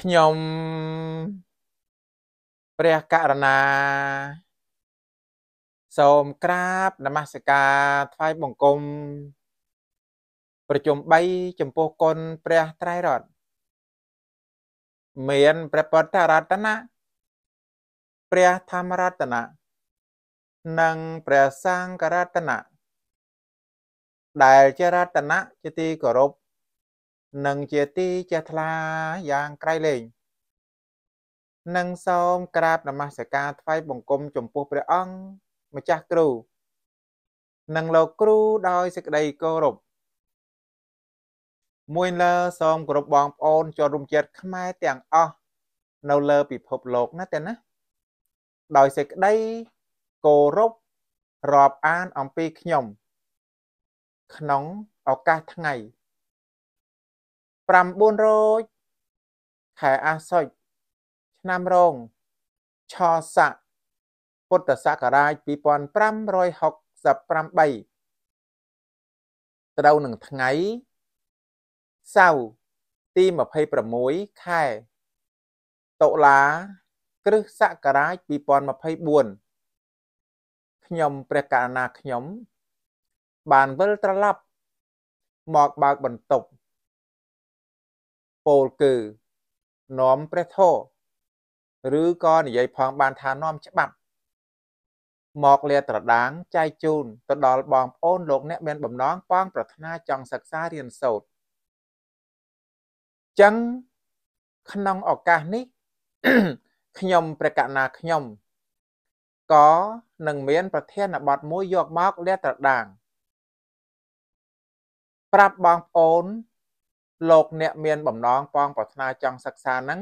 ខ្ញុំព្រះករណា សូមក្រាបនមស្ការថ្វាយបង្គំប្រជុំ3ចំពោះគុណព្រះត្រៃរតមាន ព្រះពុទ្ធរតនៈព្រះធម្មរតនៈនិង ព្រះសង្ឃរតនៈដែល ជារតនៈជាទីគោរពនិងជាទីជ្រះថ្លាយ៉ាងក្រៃលែងនិងសូមក្រាបនមស្ការថ្វាយបង្គំចំពោះព្រះអង្គម្ចាស់គ្រូ និងលោកគ្រូដោយសេចក្តីគោរពមួយលើសូមគោរពបងប្អូនជនរួមជាតិខ្មែរទាំងអស់នៅលើពិភពលោកណាតែណាដោយសេចក្តីគោរពរាប់អានអំពីខ្ញុំក្នុងឱកាសថ្ងៃ900ខែអាសត់ឆ្នាំរងឆស័កពុទ្ធសករាជ2568ត្រូវនឹងថ្ងៃសៅរ៍ទី26ខែតុលាគ្រិស្តសករាជ2024ខ្ញុំ ព្រះករណាខ្ញុំ បានវិលត្រឡប់មកបើកបន្ទប់ពោលគឺនាំព្រះធម៌ឬក៏និយាយផងបានថានាំច្បាប់មកលាត្រដាងចែកជូនទៅដល់បងប្អូនលោកអ្នកមានបំណងបងប្រាថ្នាចង់សិក្សារៀនសូត្រចឹងក្នុងឱកាសនេះខ្ញុំព្រះកណាខ្ញុំក៏នឹងមាន ប្រធានបទមួយយកមកលាត្រដាងប្រាប់បងប្អូនលោកអ្នកមានបំណងប៉ងប្រាថ្នាចង់សិក្សាហ្នឹង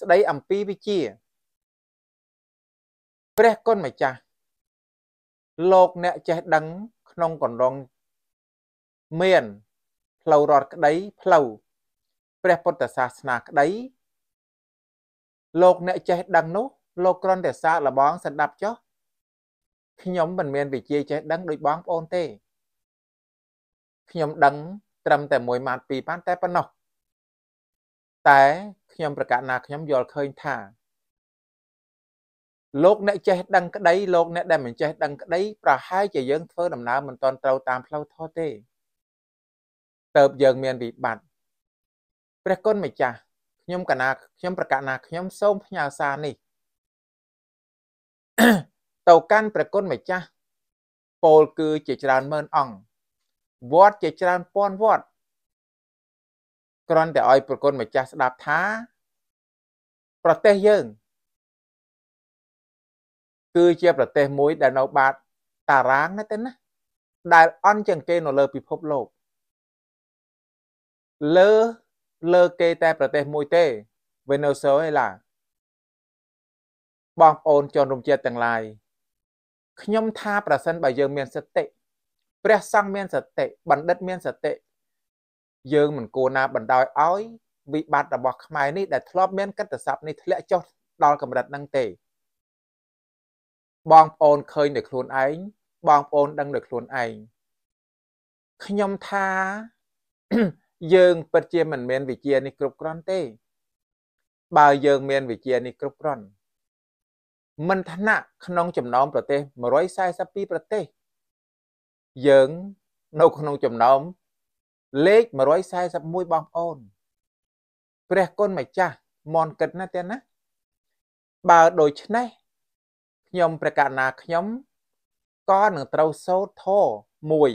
ស្ដីអំពីវិជាព្រះគុណម្ចាស់លោកអ្នកចេះដឹង ក្នុងកណ្ដងមានផ្លូវរត់ក្តីផ្លូវព្រះពុទ្ធសាសនាក្តីលោកអ្នកចេះដឹងនោះលោកគ្រាន់តែសាកល្បងសន្តាប់ចុះខ្ញុំមិនមានវិជាចេះ ដឹងដោយបងប្អូនទេខ្ញុំដឹងត្រឹមតែមួយម៉ាត់ពីរប៉ាន់តែប៉ុណ្ណោះតែខ្ញុំប្រកាសណា ខ្ញុំយល់ឃើញថាលោកអ្នកចេះដឹងក្តីលោកអ្នកដែលមិនចេះដឹងក្តីប្រហែលជាយើងធ្វើដំណើរមិនទាន់ត្រូវតាមផ្លូវធម៌ទេតើបយើងមានវិបត្តិព្រះគុណម្ចាស់ខ្ញុំកណា ខ្ញុំប្រកាសណា ខ្ញុំ សូមផ្ញើសារនេះទៅកាន់ព្រះគុណម្ចាស់ពោលគឺជាច្រើនម៉ឺនអង្គវត្តជាច្រើនពាន់វត្តគ្រាន់តែឲ្យប្រគុណម្ចាស់ស្ដាប់ថា ប្រទេសយើងគឺជាប្រទេសមួយ ដែលនៅបាតតារាងណាទេណាដែលអន់ជាងគេ នៅលើពិភពលោក លើ លើគេតែ ប្រទេសមួយទេ Venezuela ឯឡា បងប្អូនជនរួមជាតិទាំងឡាយខ្ញុំថាប្រសិនបើយើងមានសតិព្រះសង្ឃមានសតិបណ្ឌិតមានសតិយើងមិនគួរណាបណ្ដោយឲ្យវិបត្តិរបស់ខ្មែរនេះដែលធ្លាប់មានកិត្តិស័ព្ទនេះធ្លាក់ចុះដល់កម្រិតហ្នឹងទេបងប្អូនឃើញដោយខ្លួនឯងបងប្អូនដឹងដោយខ្លួនឯងខ្ញុំថាយើងពិតជាមិនមានវិជានេះគ្រប់គ្រាន់ទេ បើយើងមានវិជានេះគ្រប់គ្រាន់មិនថ្នាក់ក្នុងចំណោមប្រទេស142ប្រទេសយើងនៅក្នុងចំណោមលេខ141បងប្អូនព្រះគុណម្ចាស់មនគិតណាទៀតណាបើដូច្នេះខ្ញុំព្រះកណាខ្ញុំក៏នឹងត្រូវសោតធមួយ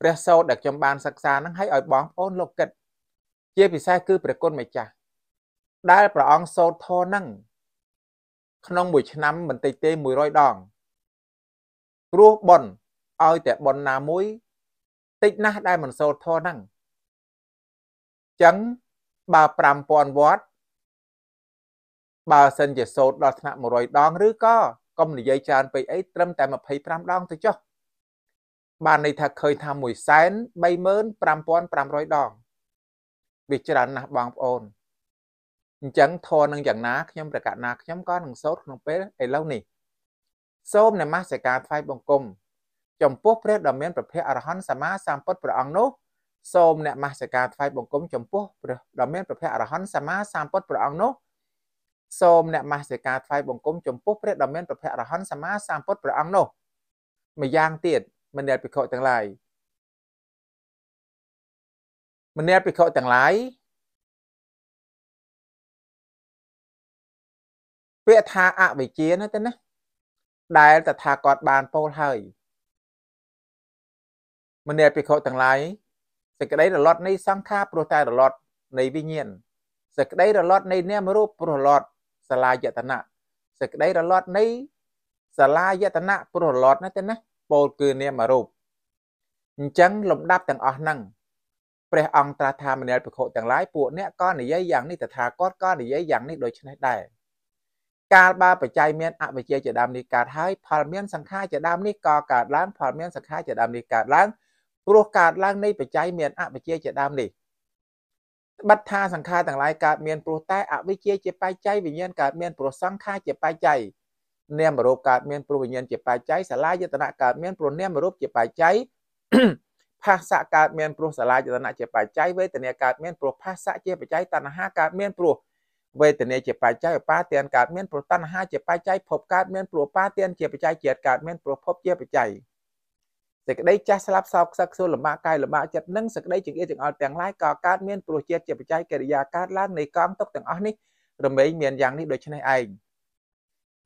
ព្រះសោតដែលខ្ញុំបានសិក្សានឹងឲ្យឲ្យបងប្អូនលោកគិតជាពិសេសគឺព្រះគុណម្ចាស់ដែលព្រះអង្គសោតធនឹងក្នុងមួយឆ្នាំបន្តិចទេ100ដងព្រោះបន់ឲ្យតែប៉ុនណាមួយតិចណាស់ដែលមិនសូត្រធម៌ហ្នឹងចឹងបើ5000វ៉ាត់បើសិនជាសូត្រដល់ថ្នាក់100ដងឬក៏កុំនិយាយច្រើនពេកអីត្រឹមតែ25ដងទៅចុះបានន័យថាឃើញថា135,500ដងវាច្រើនណាស់បងប្អូនអញ្ចឹងធរនឹងយ៉ាងណាខ្ញុំប្រកាសណាខ្ញុំក៏នឹងសូត្រក្នុងពេលឥឡូវនេះ សូមនមស្ការថ្វាយបង្គំចំពោះព្រះដ៏មានព្រះភ័ក្រអរហន្តសម្មាសម្ពុទ្ធព្រះអង្គនោះសូមអ្នកមស្ការថ្វាយបង្គំចំពោះព្រះដ៏មានព្រះភ័ក្រអរហន្តសម្មាសម្ពុទ្ធព្រះអង្គនោះសូមអ្នកមស្ការថ្វាយបង្គំចំពោះព្រះដ៏មានព្រះភ័ក្រអរហន្តសម្មាសម្ពុទ្ធព្រះអង្គនោះម្យ៉ាងទៀតមនលភិក្ខុទាំងឡាយមនលភិក្ខុទាំងឡាយពាក្យថាអវិជ្ជាណាទៅណាដែលតថាគាត់បានពោលហើយមនៈភិក្ខុទាំងឡាយសេចក្តីរលត់នៃសង្ខារព្រោះតែរលត់នៃវិញ្ញាណសេចក្តីរលត់នៃនាមរូបព្រោះរលត់សលាយតនៈសេចក្តីរលត់នៃសលាយតនៈព្រោះរលត់ណាទេណាពោលគឺនាមរូបអញ្ចឹងលំដាប់ទាំងអស់ហ្នឹងព្រះអង្គត្រាស់ថាមនៈភិក្ខុទាំងឡាយពួកអ្នកក៏និយាយយ៉ាងនេះតថាគតក៏និយាយយ៉ាងនេះដូច្នេះដែរកាលបើបច្ច័យមានអវិជ្ជាជាដើមនេះកើតហើយផលមានសង្ខារជាដើមនេះក៏កើតឡើងផលមានសង្ខារជាដើមនេះកើតឡើងព្រោះកើតឡើងនៃបច្ច័យមានអវិជ្ជាជាដើមនេះបាត់ថាសង្ខារទាំងឡាយកើតមានព្រោះតែអវិជ្ជាជាបច្ច័យវិញ្ញាណកើតមានព្រោះសង្ខារជាបច្ច័យនាមរូបកើតមានព្រោះវិញ្ញាណជាបច្ច័យសាលាយតនៈកើតមានព្រោះនាមរូបជាបច្ច័យផាសៈកើតមានព្រោះសាលាយតនៈជាបច្ច័យវេទនាកើតមានព្រោះផាសៈជាបច្ច័យតណ្ហាកើតមានព្រោះវេទនាជាបច្ច័យឧបាទានកើតមានព្រោះតណ្ហាជាបច្ច័យភពកើតមានព្រោះឧបាទានជាបច្ច័យជាតិកើតមានព្រោះភពជាបច្ច័យសេចក្តីចាស់ស្លាប់សោកសឹកសួរលំបាកកាយលំបាកចិត្តនិងសេចក្តីចង្អៀតចង្អល់ទាំងឡាយក៏កើតមានព្រោះជាតិជាបច្ច័យកិរិយាកើតឡើងនៃកងទុកទាំងអស់នេះរមែងមានយ៉ាងនេះដូច្នេះឯង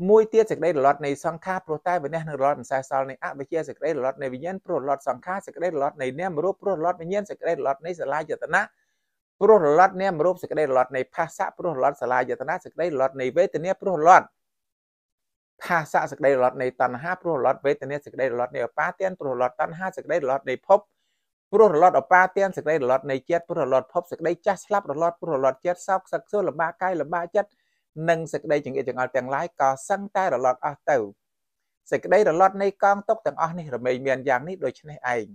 មួយទៀតសេចក្តីរលត់នៃសង្ខារព្រោះតែវិញ្ញាណនឹងរលត់មិនសេះសល់នៃអវិជ្ជាសេចក្តីរលត់នៃវិញ្ញាណព្រោះរលត់សង្ខារសេចក្តីរលត់នៃនាមរូបព្រោះរលត់វិញ្ញាណសេចក្តីរលត់នៃសលាយតនៈព្រោះរលត់នាមរូបសេចក្តីរលត់នៃផាសៈព្រោះរលត់សលាយតនៈសេចក្តីរលត់នៃវេទនាព្រោះរលត់ថាសៈសេចក្តីរលត់នៃតណ្ហាព្រោះរលត់វេទនាសេចក្តីរលត់នៃឧបាទានព្រោះរលត់តណ្ហាសេចក្តីរលត់នៃភពព្រោះរលត់ឧបាទានសេចក្តីរលត់នៃចិត្តព្រោះរលត់ភពសេចក្តីចាស់ស្លាប់រលត់ព្រោះរលត់ចិត្តសោកសឹកសួរលំបាកកាយលំបាកចិត្តនិងសេចក្តីចង្អៀតចង្អល់ទាំងឡាយក៏សឹងតែរលត់អស់ទៅសេចក្តីរលត់នៃកងទុកទាំងអស់នេះរមែងមានយ៉ាងនេះដូច្នេះឯង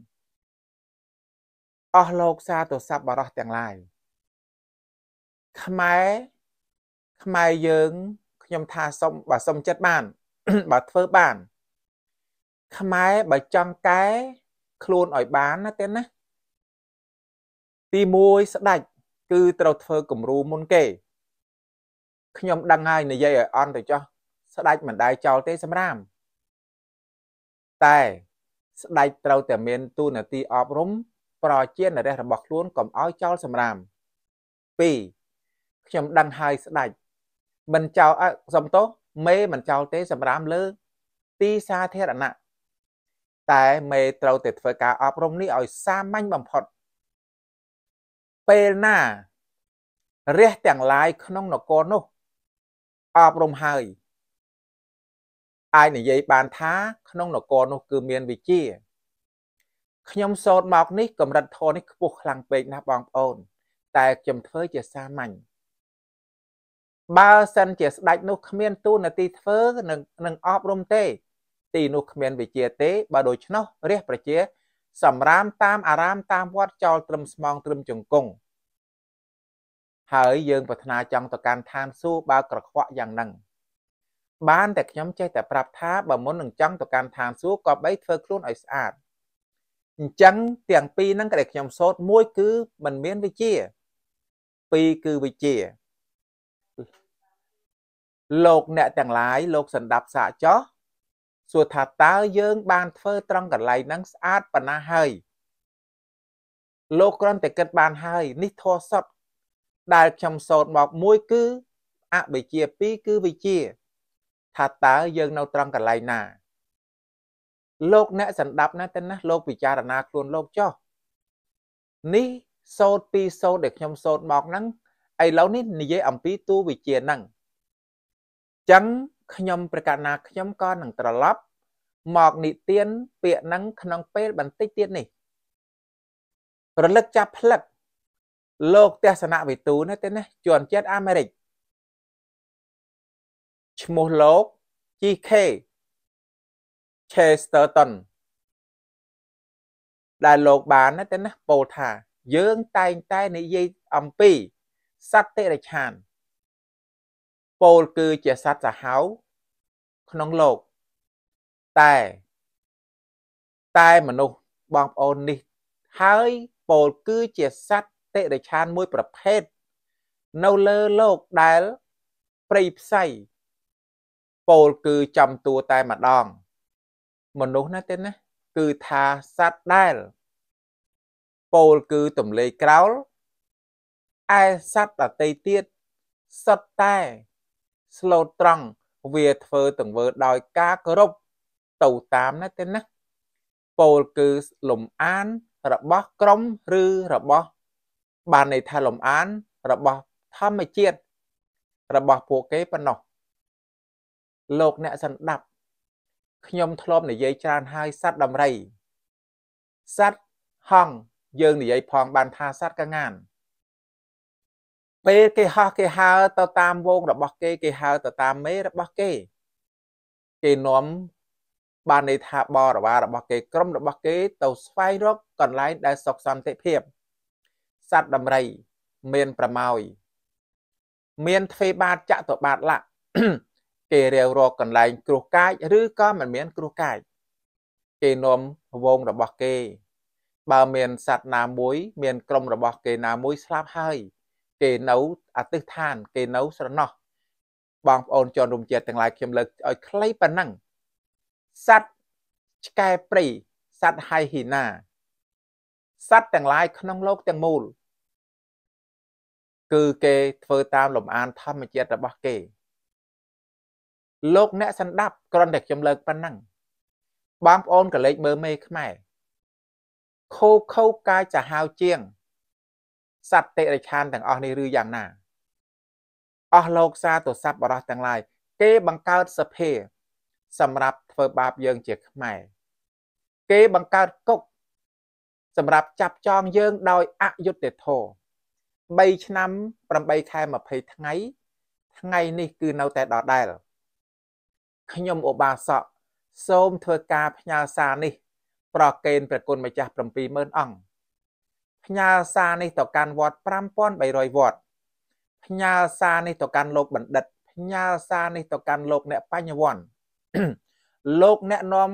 អស់លោកសាទស័ព្ទបរោះទាំងឡាយខ្មែរខ្មែរយើងខ្ញុំថាសុំបើសុំចិត្តបានបើធ្វើបាន ខ្មែរបើចង់កែខ្លួនឲ្យបានណាទេណា ទី1ស្ដាច់គឺត្រូវធ្វើគំរូមុនគេខ្ញុំដឹងហើយនិយាយឲ្យអន់ទៅចោះស្ដាច់មិនដែរចោលទេសម្រាមតែស្ដាច់ត្រូវតែមានទូនាទីអប់រំប្រជានរះរបស់ខ្លួនកុំឲ្យចោលសម្រាម2ខ្ញុំដឹងហើយស្ដាច់មិនចោលសំទោសមេមិនចោលទេសម្រាមលើទីសាធារណៈតែមេត្រូវតែធ្វើការអប់រំនេះឲ្យសាមញ្ញបំផុត ពេលណារះទាំងឡាយក្នុងនគរនោះ អប់រំហើយអាចនិយាយបានថា ក្នុងនគរនោះ គឺមានវិជាខ្ញុំសោតមកនេះកម្រិតធននេះខ្ពស់ខ្លាំងពេកណាស់បងប្អូន តែខ្ញុំធ្វើជាសាមញ្ញបើសិនជាស្ដេចនោះគ្មានទូនាទីធ្វើនឹងនឹងអប់រំទេ ទីនោះគ្មានវិជាទេបើដូច្នោះរះប្រជា សម្រាមតាមអារាមតាមវត្តចោលត្រឹមស្មងត្រឹមជង្គង់ហើយយើងប្រាថ្នាចង់ទៅកាន់ឋានសួគ៌បើក្រខ្វក់យ៉ាងហ្នឹងបានតែខ្ញុំចេះតែប្រាប់ថាបើមុននឹងចង់ទៅកាន់ឋានសួគ៌ក៏បីធ្វើខ្លួនឲ្យស្អាតអញ្ចឹងទាំងពីរហ្នឹងក៏ដែលខ្ញុំសោតមួយគឺมันមានវិជាពីរគឺវិជាលោកអ្នកទាំងឡាយលោកសន្តាប់សាចោះសួរថាតើយើង បានធ្វើត្រង់កន្លែងហ្នឹងស្អាតប៉ុណ្ណាហើយលោកគ្រាន់តែគិតបានហើយនេះធေါ်សតដែលខ្ញុំសោតមកមួយគឺអវិជ្ជាពីរគឺវិជ្ជាថាតើយើងនៅត្រង់កន្លែងណា លោកអ្នកសន្តាប់ណាទៅណាលោក ពិចារណាខ្លួនលោកចុះនេះសោតពីសោតដែលខ្ញុំសោតមកហ្នឹងឥឡូវនេះនិយាយ អំពីទូវិជ្ជាហ្នឹងចឹងខ្ញុំប្រកាសណាខ្ញុំក៏នឹងត្រឡប់មកនិទានពាក្យហ្នឹងក្នុងពេលបន្តិចទៀតនេះរលឹកចាប់ផ្លឹកលោកទស្សនវិទូណាទេណាជនជាតិអាមេរិកឈ្មោះលោក GK Chesterton ដែលលោកបានណាទេណាពោលថា យើងតែងតែនិយាយអំពីសត្វតិរិឆានពោលគឺជាសត្វសាហាវក្នុងលោកតែ តែមនុស្សបងប្អូននេះហើយពោលគឺជាសត្វតិរិឆានមួយប្រភេទនៅលើលោកដែលព្រៃផ្សៃពោលគឺចំតួតែម្ដង មនុស្សណាទេណាគឺថាសត្វដែលពោលគឺទំលេក្រោលឯសត្វដតីទៀតសុទ្ធតែស្លូតត្រង់វាធ្វើទង្វើដោយការគោរពទៅតាមណាទេណាពោលគឺលំអាន របស់ក្រុមឬរបស់ បានន័យថាលំអាន របស់ធម្មជាតិរបស់ពួកគេប៉ុណ្ណោះលោកអ្នកសន្តាប់ខ្ញុំធ្លាប់និយាយច្រើនហើយសត្វដំរីសត្វហង្សយើងនិយាយផងបានថាសត្វកងានពេលគេហោះគេហើរទៅតាមវងរបស់គេគេហើរទៅតាមមេរបស់គេ គេនាំបានន័យថាបរិវាររបស់គេក្រុមរបស់គេ ទៅស្វែងរកកន្លែងដែលសុខសន្តិភាព សត្វដំរី មានប្រម៉ោយ មានទ្វេបាតចតុបាតលៈគេរាវរកកន្លែង គ្រោះកាចឬក៏មិនមាន គ្រោះកាចគេនាំវងរបស់គេ បើមានសត្វណាមួយមានក្រុមរបស់គេណាមួយស្លាប់ហើយគេនៅអតិស្ថាន គេនៅស្រណោះបងប្អូនជនរួមជាតិទាំងឡាយខ្ញុំលើកឲ្យខ្លីប៉ុណ្ណឹងសัตว์ឆ្កែព្រៃសัตว์ហៃហ៊ីណាសัตว์ទាំងឡាយក្នុងโลกទាំងមូលគឺគេធ្វើតាមលំអានធម្មជាតិរបស់គេលោកអ្នកសន្តាប់គ្រាន់តែខ្ញុំលើកប៉ុណ្ណឹងបងប្អូនក៏លេចមើលមេខ្មែរខូខូកាយចាហាវជាងសត្វតិរិឆានទាំងអស់នេះឬយ៉ាងណាអស់លោកសាទស័ព្ទបរោះទាំងឡាយគេបង្កើតសភាសម្រាប់ធ្វើបាបយើងជាខ្មែរគេបង្កើតគុក សម្រាប់ចាប់ចងយើងដោយអយុត្តិធម៌3ឆ្នាំ8ខែ20ថ្ងៃថ្ងៃនេះគឺនៅតែដដែលខ្ញុំឧបាសកសូមធ្វើការផ្ញើសារនេះ ប្រកេនព្រះគុណម្ចាស់70000អង្គផ្ញើសារនេះទៅកាន់វត្ត5300វត្តផ្ញើសារនេះទៅកាន់លោកបណ្ឌិតផ្ញើសារនេះទៅកាន់លោកអ្នក បញ្ញវន្តលោកអ្នកនាំ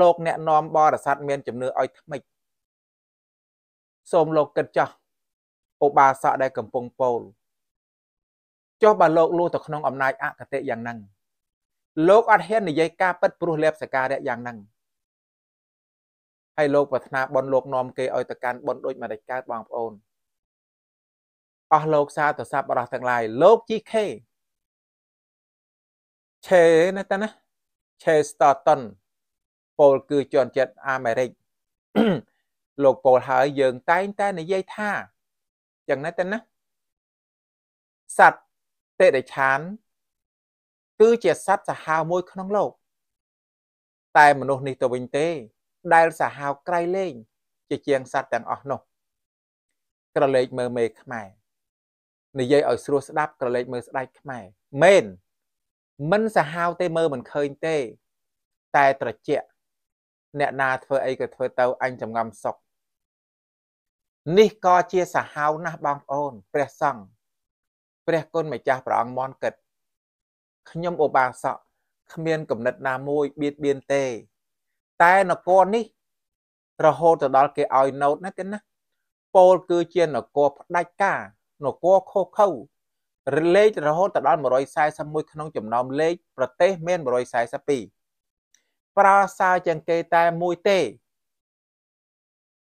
លោកអ្នកនាំបរិស័ទមានជំនឿឲ្យថ្មិចសូមលោកគិតចោះឧបាសកដែលកំពុងពោលចុះបើលោកលួទៅក្នុងអំណាចអកតេយ៉ាងហ្នឹងលោកអត់ហ៊ាននិយាយការពិតព្រោះលៀបសការៈយ៉ាងហ្នឹងហើយលោកប្រាថ្នាបនលោកនាំគេឲ្យទៅកាន់បនដូចមួយដេចកើតបងប្អូនអស់លោកសាទៅសាប់បរោះទាំងឡាយលោកជីខេឆេណាតាណាឆេស្តតុនពលគឺជាន់ចិត្តអាមេរិកលោកពលហើយយើងតែងតែនិយាយថាចឹងណាតាណាសត្វតេដេឆានគឺជាសត្វសាហាវមួយក្នុងលោក តែ មនុស្សនេះទៅវិញទេដែលសាហាវក្រៃលែងជាជាងសត្វទាំងអស់នោះ ក្រឡេកមើលមេខ្មែរនិយាយឲ្យស្រួលស្ដាប់ក្រឡេកមើលស្ដេចខ្មែរមែនមិនសាហាវទេមើលមិនឃើញទេ តែត្រជាក់អ្នកណាធ្វើអីក៏ធ្វើទៅអញចំងំសុកនេះក៏ជាសាហាវណាស់បងប្អូនព្រះសង្ឃព្រះគុណម្ចាស់ព្រះអង្គមន់កិតខ្ញុំឧបាសកគ្មានគំនិតណាមួយបៀតបៀនទេតែនគរនេះរហូតទៅដល់គេឲ្យណូតណាទេណាពោលគឺជានគរផ្ដាច់ការនគរខុសខើលេខរហូតទៅដល់141ក្នុងចំណោមលេខប្រទេសមាន142ប្រើសើជាងគេតែមួយទេ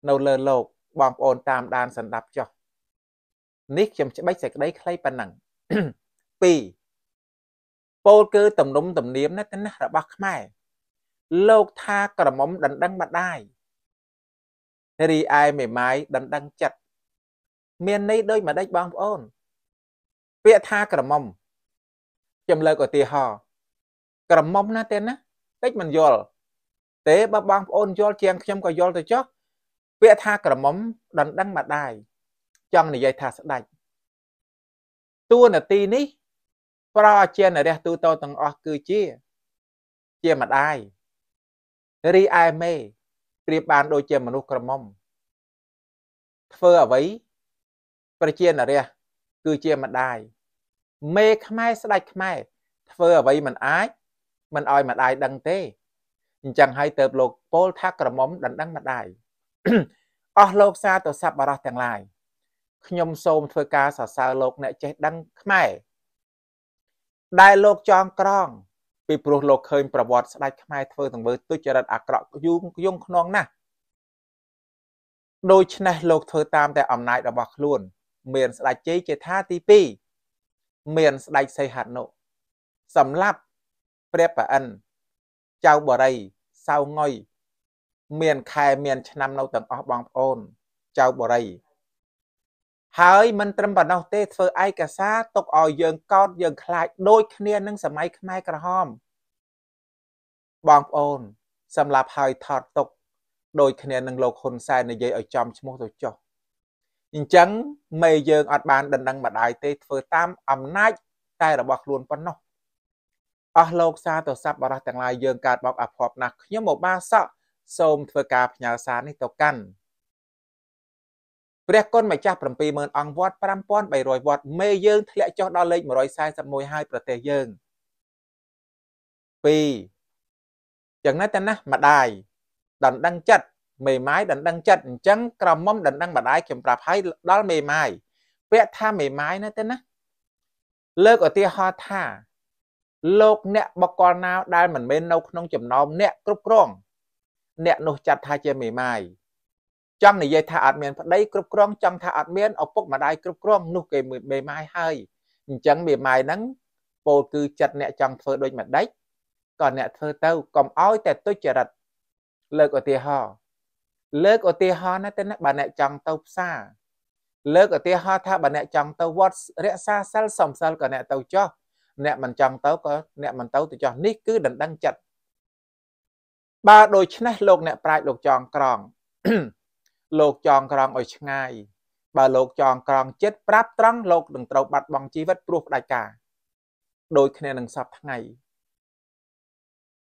នៅលើលោកបងប្អូនតាមដានសន្តាប់ចុះ នេះខ្ញុំច្បិចសេចក្តីខ្លីប៉ុណ្ណឹង2ពោលគឺទំនុំទំនៀមណាស់ណារបស់ខ្មែរលោកថាក្រមុំដណ្ដឹងម្ដាយរីឯមេម៉ាយដណ្ដឹងចិត្តមានន័យដូចម្ដេចបងប្អូន ពាក្យថាក្រមុំខ្ញុំលើកឧទាហរណ៍ក្រមុំណាទេណា តិចមិនយល់ទេបើបងប្អូនយល់ជាងខ្ញុំក៏យល់ទៅចុះពាក្យថាក្រមុំដណ្ដឹងម្ដាយចង់និយាយថាស្ដេចតួនាទីនេះ ប្រជានរះទូតទាំងអស់គឺជា ជាម្ដាយរីឯមេប្រៀបបានដូចជាមនុស្សក្រមុំធ្វើអ្វីប្រជានរះគឺជាម្ដាយមេខ្មែរស្ដេចខ្មែរធ្វើអ្វីមិនអាចមិនអោយម្ដាយដឹងទេអញ្ចឹងហើយទៅលោកពលថាក្រមុំដណ្ដឹងម្ដាយអស់លោកសាទៅសັບបរោះទាំងឡាយខ្ញុំសូមធ្វើការសរសើរលោក អ្នកចេះដឹងខ្មែរដែលលោកចងក្រងពីព្រោះលោកឃើញ ប្រវត្តិស្ដេចខ្មែរធ្វើទង្វើទុច្ចរិតអាក្រក់យូរយងខ្នងណាស់ដូច្នេះលោកធ្វើតាមតែអំណាចរបស់ខ្លួន មានស្ដេចជ័យជាថាទី2មានស្ដេចសីហនុសម្រាប់ព្រះប្រអិនចៅបរិយសៅងុយមានខែមាន ឆ្នាំនៅទាំងអស់បងប្អូនចៅបរិយហើយមិនត្រឹមប៉ុណ្ណោះទេធ្វើឯកសារទុកឲ្យយើងកោតយើងខ្លាចដូចគ្នានឹងសម័យខ្មែរក្រហមបងប្អូនសម្រាប់ហើយថតទុកដូចគ្នានឹងលោកហ៊ុនសែននិយាយឲ្យចំឈ្មោះទៅចុះអញ្ចឹងមេយើងអត់បានដណ្ដឹងម្ដាយទេធ្វើ តាម អំណាចតែរបស់ខ្លួនប៉ុណ្ណោះអស់លោកសាទៅសັບបរោះទាំងឡាយយើងកើតមកអភ័ព្វណាស់ខ្ញុំមកបាសក់សូមធ្វើការផ្ញើសារនេះទៅកាន់ព្រះគុណម្ចាស់70000អង្គវត្ត5300វត្តមេយើងធ្លាក់ចុះដល់លេខ141ហើយប្រទេសយើង2យ៉ាងណាតើណាម្ដាយដណ្ដឹងចិត្តមេម៉ាយដណ្ដឹងចិត្តអញ្ចឹងក្រមុំដណ្ដឹងម្ដាយខ្ញុំប្រាប់ហើយដល់មេម៉ាយពាក្យថាមេម៉ាយណាទៅណាលើកឧទាហរណ៍ថាលោកអ្នកបកលណាដែលមិនមែននៅក្នុងចំណោមអ្នកគ្រប់គ្រងអ្នកនោះចាត់ថាជាមេម៉ាយចង់និយាយថាអត់មានប្តីគ្រប់គ្រងចង់ថាអត់មានឪពុកម្ដាយ គ្រប់គ្រងនោះគេមេម៉ាយហើយអញ្ចឹងមេម៉ាយហ្នឹងពោលគឺចិត្តអ្នកចង់ធ្វើដូចម្ដេចក៏អ្នកធ្វើទៅកុំអោយតែទុច្ចរិត លើកឧទាហរណ៍លើកឧទាហរណ៍ណាទៅណាបើអ្នកចង់ទៅផ្សារលើកឧទាហរណ៍ថាបើអ្នកចង់ទៅវត្តរក្សាសិលសំសិលក៏អ្នកទៅចោះអ្នកមិនចង់ទៅក៏អ្នកមិនទៅទៅចោះនេះគឺដណ្ដឹងចិត្តបើដូច្នេះលោកអ្នកប្រាជ្ញលោកចងក្រងលោកចងក្រងឲ្យឆ្ងាយបើលោកចងក្រងចិត្តប្រាប់ត្រង់លោកនឹងត្រូវបាត់បង់ជីវិតព្រោះផ្ដាច់ការដូចគ្នានឹងសពថ្ងៃ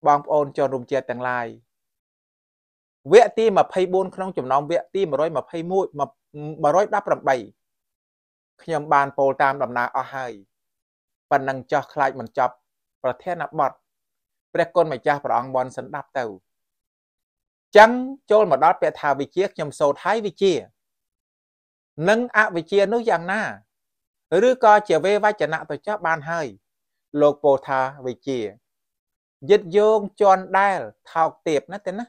បងប្អូនជនរួមជាតិទាំងឡាយវគ្គទី24ក្នុងចំណោមវគ្គទី121 118ខ្ញុំបានពោលតាមដំណើរអស់ហើយប៉ុណ្ណឹងចោះខ្លាចមិនចប់ប្រធានបទព្រះគុណម្ចាស់ព្រះអង្គបនសន្តាប់ទៅចឹងចូលមកដល់ពាក្យថាវិជាខ្ញុំសូត្រហើយវិជា និងអវិជានោះយ៉ាងណា ឬក៏ជាវេវចនៈទៅចោះបានហើយលោកពោលថាវិជាយឹតយោងជន់ដែលថោកទាបណាទេណា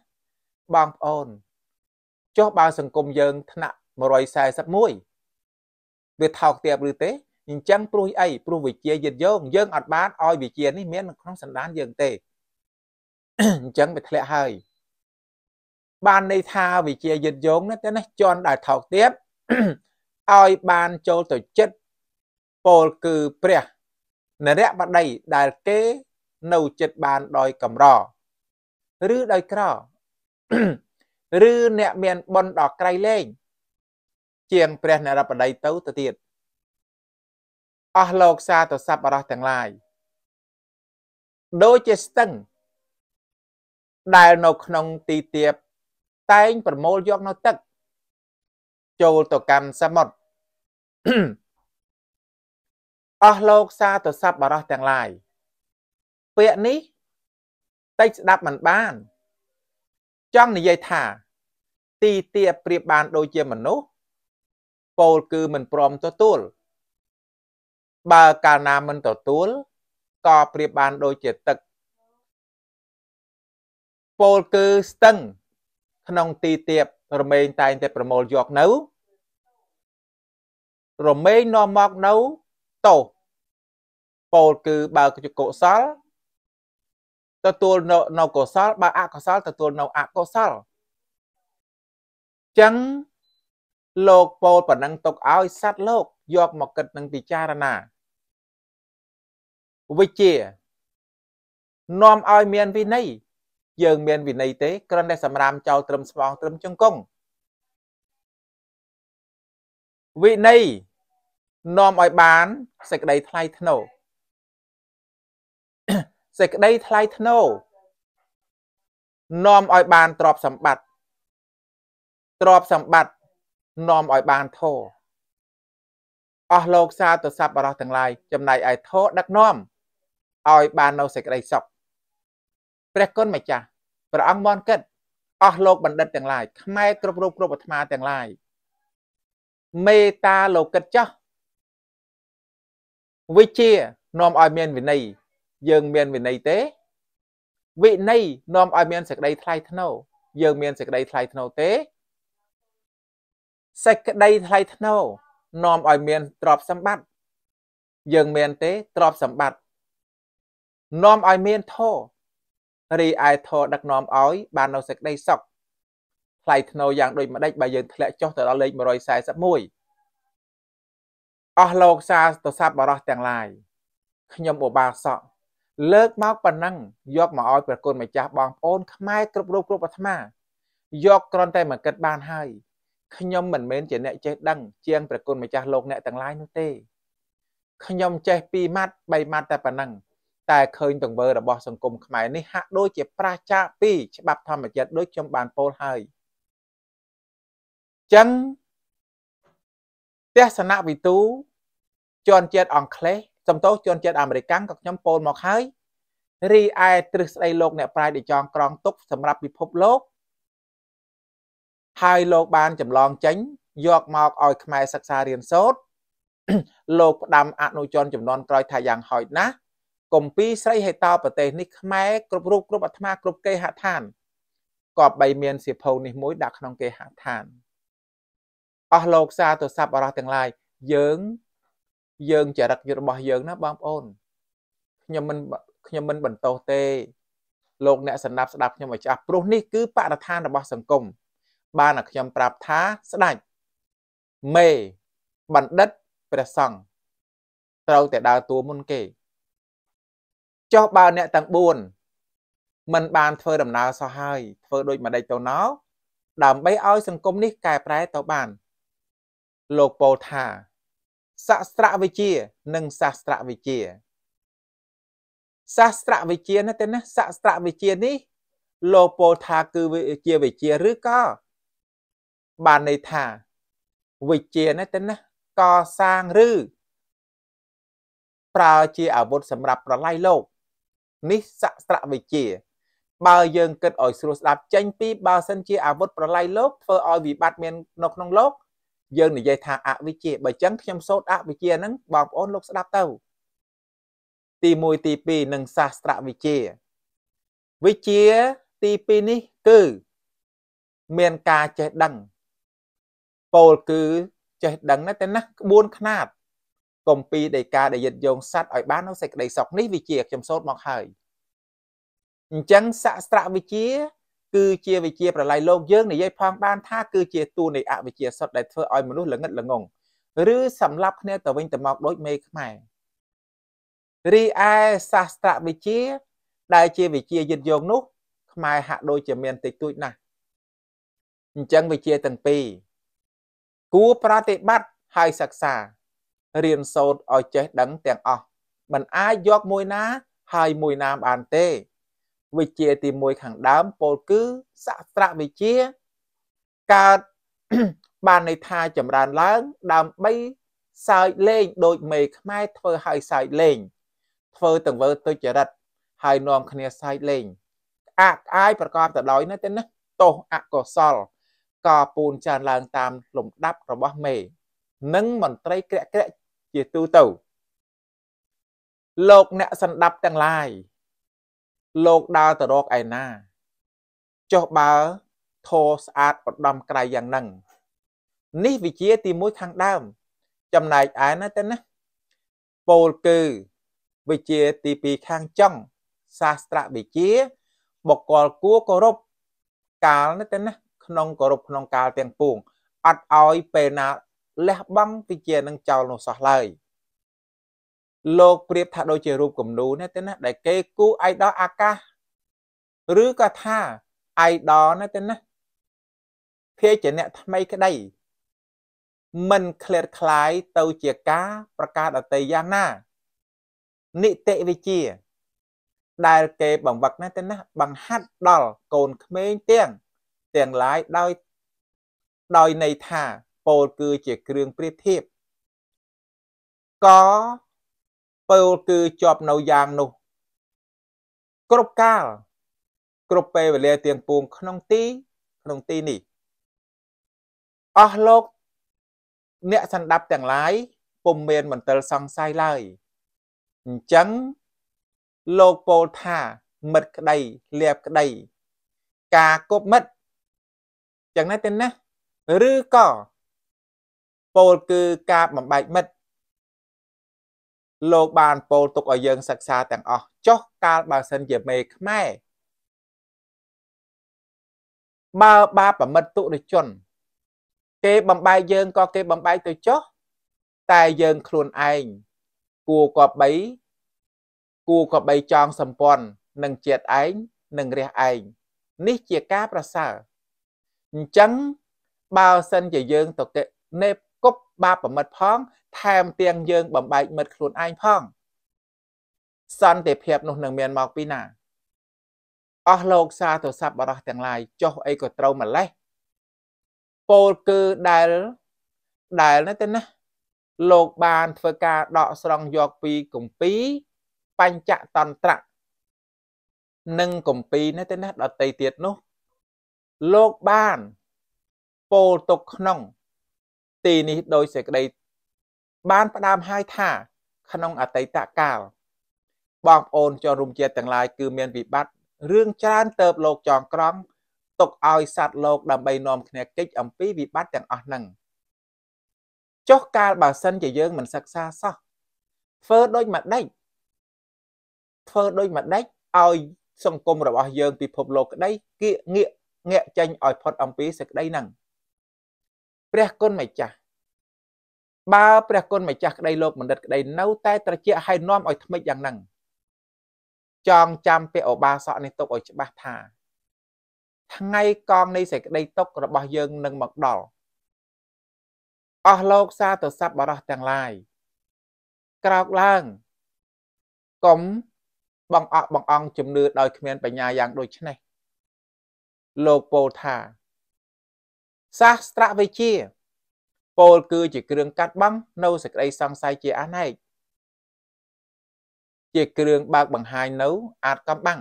បងប្អូនចុះបើសង្គមយើងថ្នាក់141វាថោកទាបឬទេអញ្ចឹងព្រោះអីព្រោះវិជាយឹតយោងយើងអត់បានឲ្យវិជានេះមានក្នុងសន្តានយើងទេអញ្ចឹងវាធ្លាក់ហើយបានន័យថាវិជាយឹតយងទៅណាជន់ដែលថោកទៀតឲ្យបានចូលទៅចិត្តពលគឺព្រះនរៈបដីដែលគេ នៅចិត្តបានដោយកម្រឬដោយក្រឬអ្នកមានបុណ្យដល់ក្រៃលែងជាងព្រះនរៈបដីទៅទៅទៀតអស់លោកសាទស័ព្ទអរោះទាំងឡាយដូចជាស្ទឹង ដែលនៅក្នុងទីទៀបតែងប្រមូលយកនៅទឹក ចូលទៅកម្មសមុទ្រអស់លោកសាទៅសັບបរោះទាំងឡាយពាក្យនេះតិចស្ដាប់មិនបានចង់និយាយថា ទីទាប្រៀបបានដូចជាមនុស្សពោលគឺមិនព្រមទទួលបើកាលណាមិនទទួលក៏ប្រៀបបានដូចជាទឹកពោលគឺស្ទឹងក្នុងទីទៀបរមែងតែងតែប្រមូលយកនៅរមែងនាំមកនៅតោពោលគឺបើកុសលទទួលនៅនៅកុសលបើអកុសលទទួលនៅអកុសលចឹងលោកពោលប៉ុណ្ណឹងទុកឲ្យសัตว์លោកយកមកគិតនឹងពិចារណា វិជា នាំឲ្យមានវិន័យយើងមានវិន័យទេគ្រាន់តែសម្រាមចោលត្រឹមស្មោះត្រឹមជង្គង់វិន័យនាំឲ្យបាន សេចក្តីថ្លៃថ្នូរសេចក្តីថ្លៃថ្នូរនាំឲ្យបានទ្រព្យសម្បត្តិទ្រព្យសម្បត្តិនាំឲ្យបានធោអស់លោកសាទសពបរោះទាំងឡាយចំណែកឯធោដឹកនាំឲ្យបាននៅសេចក្តីសុខព្រះគុណម្ចាស់ព្រះអង្គមនកិតអស់លោកបណ្ឌិត ទាំងឡាយខ្មែរគ្រប់រូបគ្រប់អាត្មាទាំងឡាយមេតាលោកកិតចោះវិជានាំឲ្យមានវិន័យយើងមានវិន័យទេ វិន័យនាំឲ្យមានសេចក្តីថ្លៃថ្នូរយើងមានសេចក្តីថ្លៃថ្នូរទេសេចក្តីថ្លៃថ្នូរនាំឲ្យមានទ្រព្យសម្បត្តិយើងមានទេទ្រព្យសម្បត្តិនាំឲ្យមានធោរីឯធរដឹកនាំឲ្យបាននៅសេចក្តីសុខថ្លៃធ្នូយ៉ាងដូចម្ដេចបើយើងធ្លាក់ចុះទៅដល់លេខ141អស់លោកសាទៅសាប់បរោះទាំងឡាយខ្ញុំឧបាសកលើកមកប៉ុណ្ណឹងយកមកឲ្យព្រះគុណម្ចាស់បងប្អូនខ្មែរគ្រប់រូបគ្រប់អាត្មា យកគ្រាន់តែមកគិតបាន ហើយខ្ញុំមិនមែនជាអ្នកចេះដឹងជាងព្រះគុណម្ចាស់លោកអ្នកទាំងឡាយនោះទេខ្ញុំចេះ2ម៉ាត់3ម៉ាត់តែប៉ុណ្ណឹងតែឃើញទង្វើរបស់សង្គមខ្មែរនេះហាក់ដូចជា ប្រឆាពី ច្បាប់ធម្មជាតិដូចខ្ញុំបានពោលហើយចឹងទស្សនវិទូជន់ជាតិអង់គ្លេសសំទោសជន់ជាតិអាមេរិកក៏ខ្ញុំពោលមកហើយរីឯទ្រឹស្ដីលោកអ្នកប្រាជ្ញដែលចងក្រងទុកសម្រាប់ពិភពលោកហើយលោកបានចម្លងចេញ យកមកឲ្យ ខ្មែរសិក្សារៀនសូត្រលោកផ្ដាំអនុជនចំនួនក្រោយថាយ៉ាងហោចណាស់កំពីស្រីហេតោប្រទេសនេះខ្មែរគ្រប់រូបគ្រប់អាត្មាគ្រប់គេហដ្ឋានក៏បីមានសៀវភៅនេះមួយដាក់ក្នុងគេហដ្ឋានអស់លោកសាទស័ព្ទអរោះទាំងឡាយយើង យើងចរិតយុទ្ធរបស់យើងណាបងប្អូនខ្ញុំមិនខ្ញុំមិនបន្តោសទេលោកអ្នកសំដាប់ស្ដាប់ខ្ញុំឲ្យច្បាស់ព្រោះនេះគឺបរិធានរបស់សង្គមបានឲ្យខ្ញុំ ប្រាប់ថាស្ដាច់មេបណ្ឌិតព្រះសង្ឃត្រូវតែដើរតួមុនគេចុះបើអ្នកទាំង4มันបាន ធ្វើដំណើរសោះហើយធ្វើដូចម្ដេចទៅណោ ដើម្បីឲ្យសង្គមនេះកែប្រែទៅបានលោកពោលថា សាស្ត្រវិជា និងសាស្ត្រវិជា សាស្ត្រវិជាណាទេណាសាស្ត្រវិជានេះលោកពោលថាគឺជាវិជាឬក៏បានន័យថា វិជាណាទេណាកសាងឬប្រើជាអាវុធសម្រាប់ប្រឡាយលោកនេះសស្រវិជា បើយើងគិតឲ្យស្រួលស្ដាប់ចេញពីបើសិនជាអាវុធប្រឡាយលោកធ្វើឲ្យវិបត្តិមាននៅក្នុងលោកយើងនិយាយថាអវិជ្ជាបើចឹងខ្ញុំសូត្រអវិជ្ជាហ្នឹងបងប្អូនលោកស្ដាប់ទៅទី1ទី2និងសាស្ត្រវិជ្ជាវិជ្ជាទី2នេះគឺ មានការចេះដឹងពោលគឺចេះដឹងណាស់តែណាស់ក្បួន ខ្នាតគម្ពីរដីកាដែលយឹតយងសัตว์ឲ្យបាននៅសេចក្តីសុខនេះវិជាខ្ញុំសូត្រមកហើយអញ្ចឹងសាស្ត្រវិជា គឺជាវិជាប្រល័យលោកយើងនិយាយផងបានថាគឺជាតួនៃអវិជាសុទ្ធដែលធ្វើឲ្យមនុស្សល្ងឹតល្ងងឬសម្លាប់គ្នាទៅវិញទៅមកដោយមេខ្មែររីឯសាស្ត្រវិជា ដែលជាវិជាយឹតយងនោះ ខ្មែរហាក់ដូចជាមានតិចតួចណាស់អញ្ចឹងវិជាទាំងពីរគួរប្រតិបត្តិហើយសិក្សារៀនសូត្រឲ្យចេះដឹងទាំងអស់มันអាចយកមួយណាហើយមួយណាបានទេ វិជ្ជាទី1ខាងដើមពោលគឺសត្រវិជ្ជាកើតបានន័យថាចម្រើនឡើងដើម្បីសើចលេងដូចមេខ្មែរធ្វើឲ្យសើចលេងធ្វើទាំងវើទុច្ចរិតហើយនាំគ្នាសើចលេងអាក់អាយប្រកបទៅដោយនៅទីនេះទោសអកុសលក៏ពូនចានឡើងតាម លំដាប់ របស់មេ និងមន្ត្រីក្រក្រជាទូទៅលោកអ្នកសន្តាប់ទាំងឡាយ លោកដើរទៅរកឯណាចុះបើធោស្អាតឧត្តមក្រៃយ៉ាងហ្នឹងនេះវិជាទី1ខាងដើម ចំណែកឯណាទៅណាពោលគឺ វិជាទី2ខាងចុង សាស្ត្រវិជាបកលគួគោរពកាលណាទៅណាក្នុងគោរពក្នុងកាលទាំងពួងអត់ឲ្យពេលណាលះបង់ពីជានឹងចោលនោះសោះឡើយលោកប្រៀបថាដូចជារូបគំនូណាទេណាដែលគេគូអាយដលអាកាសឬក៏ថាអាយដលណាទេណាភាជាអ្នកថ្មីក្តីមិនឃ្លាតคลายទៅជាការ ប្រកាសដតីយ៉ាងណានីតិវិជា ដែលគេបង្វឹកណាទេណាបង្ហាត់ដល់កូនក្មេងទាំងទាំងឡាយដោយដោយន័យថាពោលគឺជាគ្រឿងប្រៀបធៀបកពោលគឺជាប់នៅយ៉ាងនោះគ្រប់កាលគ្រប់ពេលវេលាទាំងពួងក្នុងទីក្នុងទីនេះ អស់លោក អ្នកសន្តាប់ទាំងឡាយពុំមានមន្ទិលសង្ស័យឡើយអញ្ចឹងលោកពោលថាមិត្តក្តីលៀបក្តីការគប់មិត្តចឹងណាទេណាឬក៏ពោលគឺការបំបែកមិត្តលោកបានពោលទុកឲ្យយើងសិក្សាទាំងអស់ចុះកាលបើសិនជាមេខ្មែរបើបាប្រមិតទុតិជន គេបំបែកយើងក៏គេបំបែកទៅចុះតែយើងខ្លួនឯងគួរក៏បី គួរក៏បីចងសម្ព័ន្ធនឹងជាតិឯងនឹងរះឯងនេះជាការប្រសើរអញ្ចឹង បើសិនជាយើងទៅនេគប់បាបប្រមិតផងថែមទាំងយើងបំបែកមិត្តខ្លួនឯងផង សន្តិភាព នោះនឹងមានមកពីណាអស់លោកសាទរស័ព្ទបរោះទាំងឡាយចុះអីក៏ត្រូវម្លេះពលគឺដែលដែលណាទៅណាលោកបានធ្វើការដកស្រង់យកពីគម្ពីរបัญចតន្ត្រៈនិងគម្ពីរណាទៅណាដតីទៀតនោះ លោកបានពោលទុកក្នុងទីនេះដោយសេចក្តីបានផ្ដាមហើយថាក្នុងអតីតកាលបងប្អូនជនរួមជាតិទាំងឡាយគឺមានវិបត្តិរឿងច្រើនទៅបលោកចងក្រងទុកឲ្យសត្វលោកដើម្បីនាំគ្នាកិច្ចអំពីវិបត្តិទាំងអស់ហ្នឹងចុះកាលបើសិនជាយើងមិនសិក្សាសោះធ្វើដូចមួយដេចធ្វើដូចមួយដេចឲ្យ សង្គមរបស់យើងពិភពលោកក្តីគៀកងាកងាកចេញឲ្យផុតអំពីសេចក្តីហ្នឹងព្រះគុណម្ចាស់បើព្រះគុណម្ចាស់ក្តីលោកបណ្ឌិតក្តីនៅតែ ត្រជាក់ហើយនាំឲ្យថ្មិចយ៉ាងហ្នឹងចងចាំពាក្យឧបាសកនេះទុកឲ្យច្បាស់ថា ថ្ងៃកងនៃសេចក្តីទុករបស់យើងនឹងមកដល់អស់លោកសាទស័ព្ទបរោះទាំងឡាយក្រោកឡើងកុំបងអក់បងអង់ជំនឿដោយគ្មាន បញ្ញាយ៉ាងដូចនេះលោកពោលថាសាស្ត្រវិជាពោលគឺជាគ្រឿងកាត់បាំងនៅសេចក្តីសង្ស័យជាអណែកជាគ្រឿងបើកបង្ហាញនៅអាចកំបាំង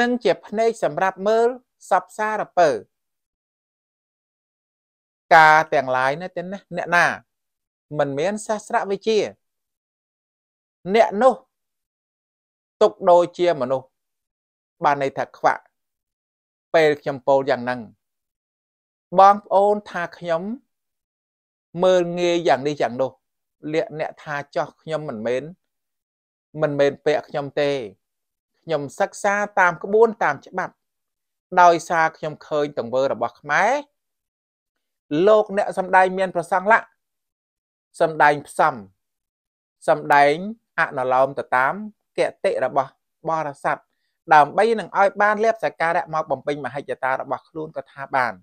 និងជាភ្នែកសម្រាប់មើលសពសារពើ ការទាំងឡាយនេះទេណាអ្នកណា មិនមានសាស្ត្រវិជា អ្នកនោះ ទុកដូចជាមនុស្សបានន័យថាខ្វាក់ពេលខ្ញុំពោលយ៉ាងហ្នឹងបងប្អូនថាខ្ញុំ មើលងាយយ៉ាងនេះយ៉ាងនោះលាក់អ្នកថាចោះខ្ញុំមិនមែនមិនមែនពាក់ខ្ញុំទេខ្ញុំសិក្សាតាមក្បួនតាមច្បាប់ដោយសារខ្ញុំឃើញទង្វើរបស់ខ្មែរលោកអ្នកសំដែងមាន ប្រសង់លៈសំដែងផ្សំសំដែងអនុលោមទៅតាមកតិរបស់បរិស័ទដើម្បីនឹងឲ្យបានលៀបសការៈមកបំពេញមហិច្ឆតារបស់ខ្លួនក៏ថាបាន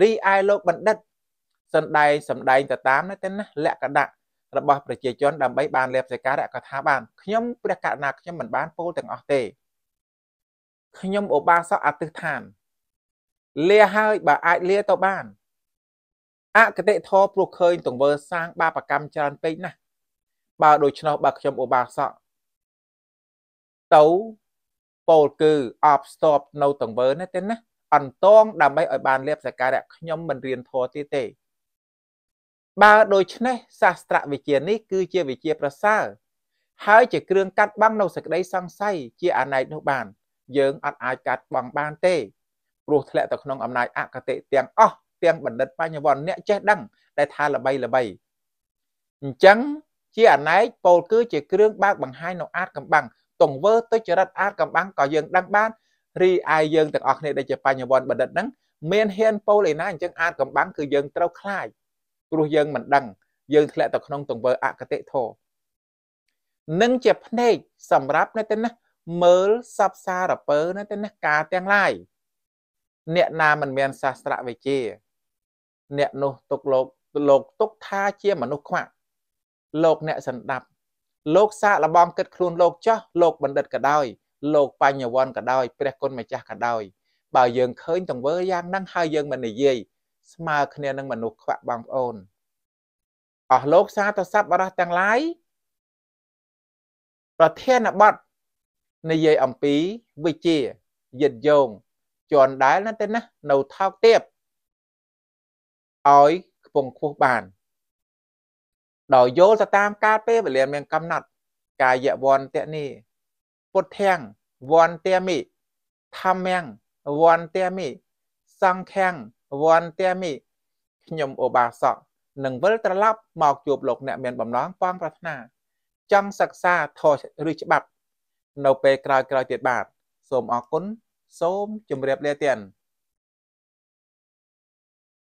រីឯលោកបណ្ឌិតសន្តែងសម្ដែងទៅតាមណាទាំងណាលក្ខណៈរបស់ប្រជាជនដើម្បីបានលៀបសេការៈក៏ថាបានខ្ញុំព្រះករណាខ្ញុំមិនបានពោលទាំងអស់ទេខ្ញុំឧបាសកអតិស្ថានលាហើយបើអាចលាទៅបានអកតិធរព្រោះឃើញទង្វើសាងបាបកម្មច្រើនពេកណាស់បើដូច្នោះបើខ្ញុំឧបាសកទៅពោលគឺអបស្ទប់ នៅទង្វើណាទេណាអន្ទងដើម្បីឲ្យបានលៀបសការៈខ្ញុំមិនរៀនធម៌ទៀតទេបើដូច្នេះសាស្ត្រវិទ្យានេះគឺជាវិជាប្រសើរហើយជាគ្រឿងកាត់បាំងនៅសក្តីសង្ស័យជាអណែកនោះបានយើងអត់អាចកាត់បាំងបានទេព្រោះធ្លាក់ទៅក្នុងអំណាចអកតេទាំងអស់ទាំងបណ្ឌិតបញ្ញវន្តអ្នកចេះដឹងដែលថាល្បីល្បីអញ្ចឹងជាអណែកពោលគឺជាគ្រឿងបើកបង្ហាញនៅអាតកំបាំងទង្វើទុច្ចរិតអាតកំបាំងក៏យើងដឹងបានរីឯយើងទាំងអស់គ្នាដែលជាបញ្ញវន្តបណ្ឌិតហ្នឹងមានហ៊ានពោលឯណាអញ្ចឹងអាចកំបាំងគឺយើងត្រូវខ្លាចព្រោះយើងមិនដឹងយើងធ្លាក់ទៅក្នុងទង្វើអកតិធម៌នឹងជាភ្នែកសម្រាប់នៅទីនេះមើលសពសារពើនៅទីនេះការទាំងឡាយអ្នកណាមិនមានសាស្ត្រវិជា អ្នកនោះទុកលោកលោកទុកថាជាមនុស្សខ្វាក់លោក អ្នកសន្តាប់ លោកសាកលបងគិតខ្លួនលោកចោះលោកបណ្ឌិតក៏ដោយលោកបញ្ញវន្តក៏ដោយព្រះគុណម្ចាស់ក៏ដោយបើយើងឃើញទង្វើយ៉ាងហ្នឹងហើយយើងមិននិយាយស្មើគ្នានឹងមនុស្សខ្វាក់បងប្អូនអស់លោកសាទស័ព្ទបរោះទាំងឡាយប្រធានបទនិយាយអំពីវិជាយិតយងជន់ដែលណាទេណានៅថោកទៀបឲ្យខ្ពងខ្ពស់បានដោយយល់ទៅតាមការពេលវេលាមានកំណត់កាយវន្តតនេះពុទ្ធាំងវន្តាមិធម្មាំងវន្តាមិសង្ឃាំងវន្តាមិខ្ញុំឧបាសកនឹងវិលត្រឡប់មកជួបលោកអ្នក មានបំណងប៉ងប្រាថ្នាចង់សិក្សាធម៌ឬច្បាប់នៅពេលក្រោយៗទៀតបាទសូមអរគុណសូមជម្រាបលាទៀត